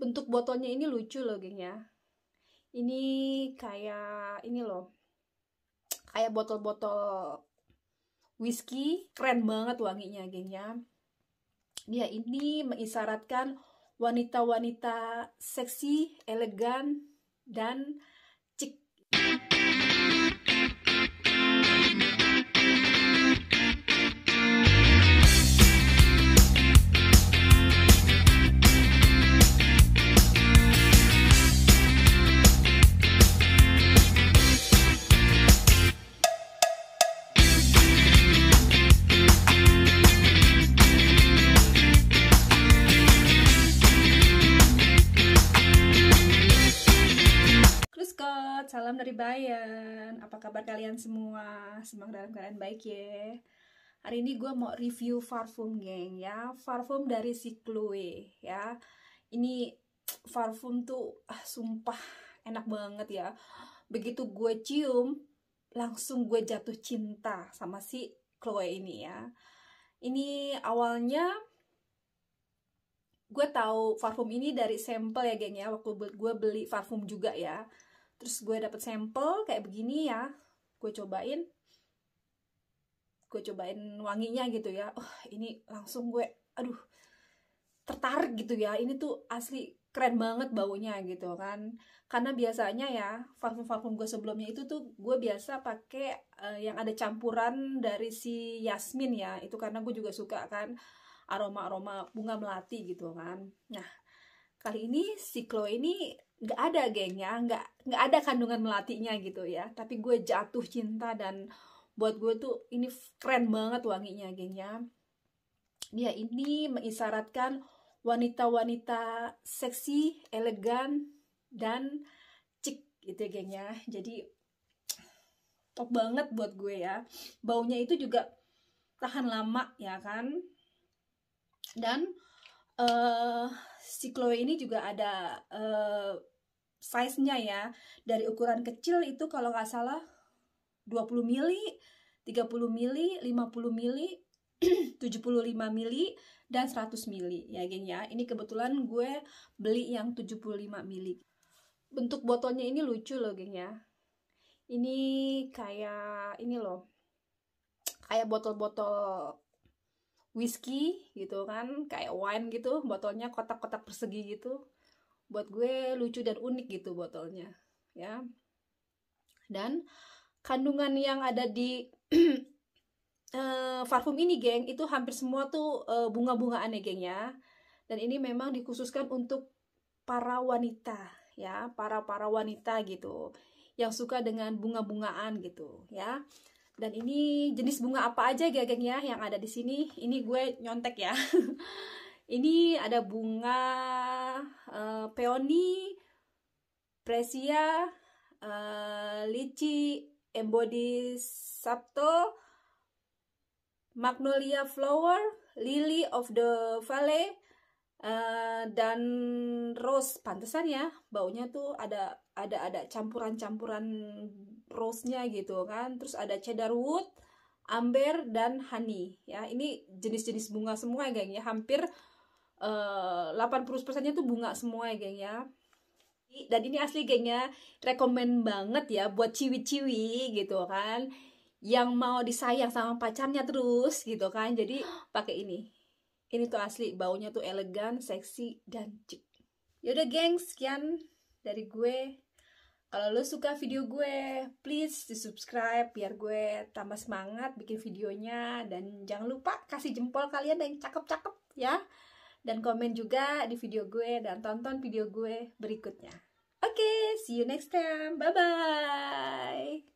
bentuk botolnya ini lucu loh geng ya ini kayak ini loh kayak botol-botol whisky keren banget wanginya geng ya dia ini mengisyaratkan wanita-wanita seksi, elegan, dan cik. Salam dari Bayan. Apa kabar kalian semua? Semangat dalam keadaan baik ya. Hari ini gue mau review parfum geng ya. Parfum dari si Chloe ya. Ini parfum tuh ah, sumpah enak banget ya. Begitu gue cium, langsung gue jatuh cinta sama si Chloe ini ya. Ini awalnya gue tahu parfum ini dari sampel ya geng ya waktu gue beli parfum juga ya terus gue dapet sampel kayak begini ya gue cobain gue cobain wanginya gitu ya oh ini langsung gue aduh tertarik gitu ya ini tuh asli keren banget baunya gitu kan karena biasanya ya parfum parfum gue sebelumnya itu tuh gue biasa pakai uh, yang ada campuran dari si yasmin ya itu karena gue juga suka kan aroma aroma bunga melati gitu kan nah kali ini si Chloe ini nggak ada gengnya nggak nggak ada kandungan melatinya gitu ya tapi gue jatuh cinta dan buat gue tuh ini keren banget wanginya gengnya dia ini mengisyaratkan wanita-wanita seksi elegan dan cik gitu ya gengnya jadi top banget buat gue ya baunya itu juga tahan lama ya kan dan uh, si Chloe ini juga ada uh, size-nya ya. Dari ukuran kecil itu kalau nggak salah 20 mili, 30 mili, 50 mili, 75 mili dan 100 mili ya geng ya. Ini kebetulan gue beli yang 75 mili. Bentuk botolnya ini lucu loh geng ya. Ini kayak ini loh. Kayak botol-botol whiskey gitu kan kayak wine gitu botolnya kotak-kotak persegi gitu buat gue lucu dan unik gitu botolnya ya dan kandungan yang ada di uh, parfum ini geng itu hampir semua tuh uh, eh, bunga-bungaan ya geng ya dan ini memang dikhususkan untuk para wanita ya para para wanita gitu yang suka dengan bunga-bungaan gitu ya dan ini jenis bunga apa aja ya geng ya yang ada di sini. Ini gue nyontek ya. ini ada bunga uh, peony, presia, uh, lici, embody sabto, magnolia flower, lily of the valley, Eh, dan rose pantesan ya baunya tuh ada ada ada campuran-campuran rose-nya gitu kan terus ada cedar wood amber dan honey ya ini jenis-jenis bunga semua ya geng ya hampir uh, 80% nya tuh bunga semua ya geng ya dan ini asli geng ya banget ya buat ciwi-ciwi gitu kan yang mau disayang sama pacarnya terus gitu kan jadi pakai ini ini tuh asli, baunya tuh elegan, seksi, dan cik. Yaudah geng, sekian dari gue. Kalau lo suka video gue, please di subscribe biar gue tambah semangat bikin videonya. Dan jangan lupa kasih jempol kalian yang cakep-cakep ya. Dan komen juga di video gue dan tonton video gue berikutnya. Oke, okay, see you next time. Bye-bye.